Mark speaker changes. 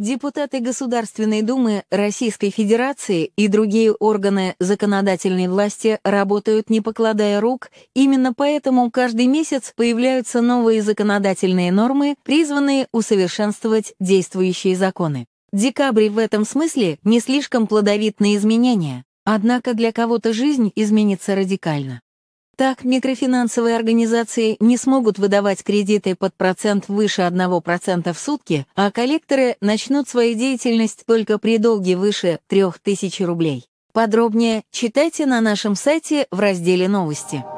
Speaker 1: Депутаты Государственной Думы Российской Федерации и другие органы законодательной власти работают не покладая рук, именно поэтому каждый месяц появляются новые законодательные нормы, призванные усовершенствовать действующие законы. Декабрь в этом смысле не слишком плодовит на изменения, однако для кого-то жизнь изменится радикально. Так, микрофинансовые организации не смогут выдавать кредиты под процент выше 1% в сутки, а коллекторы начнут свою деятельность только при долге выше 3000 рублей. Подробнее читайте на нашем сайте в разделе «Новости».